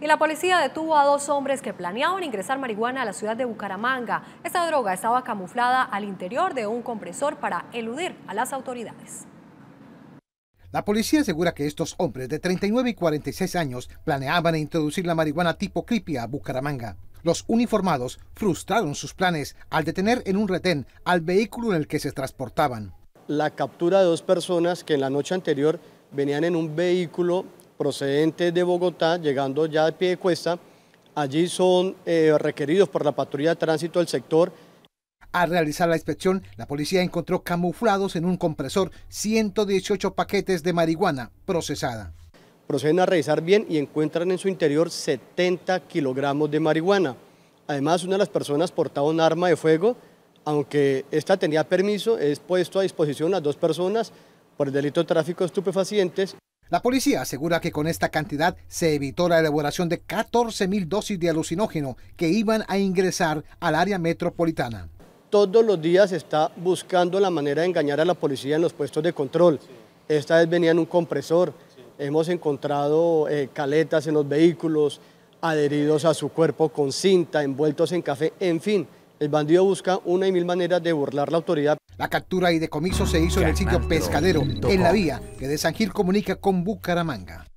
Y la policía detuvo a dos hombres que planeaban ingresar marihuana a la ciudad de Bucaramanga. Esta droga estaba camuflada al interior de un compresor para eludir a las autoridades. La policía asegura que estos hombres de 39 y 46 años planeaban introducir la marihuana tipo creepy a Bucaramanga. Los uniformados frustraron sus planes al detener en un retén al vehículo en el que se transportaban. La captura de dos personas que en la noche anterior venían en un vehículo procedentes de Bogotá, llegando ya de pie de cuesta. Allí son eh, requeridos por la patrulla de tránsito del sector. Al realizar la inspección, la policía encontró camuflados en un compresor 118 paquetes de marihuana procesada. Proceden a revisar bien y encuentran en su interior 70 kilogramos de marihuana. Además, una de las personas portaba un arma de fuego, aunque esta tenía permiso, es puesto a disposición a dos personas por el delito de tráfico de estupefacientes. La policía asegura que con esta cantidad se evitó la elaboración de mil dosis de alucinógeno que iban a ingresar al área metropolitana. Todos los días está buscando la manera de engañar a la policía en los puestos de control. Esta vez venían un compresor, hemos encontrado eh, caletas en los vehículos, adheridos a su cuerpo con cinta, envueltos en café, en fin, el bandido busca una y mil maneras de burlar la autoridad. La captura y decomiso se hizo en el sitio pescadero, en la vía que de San Gil comunica con Bucaramanga.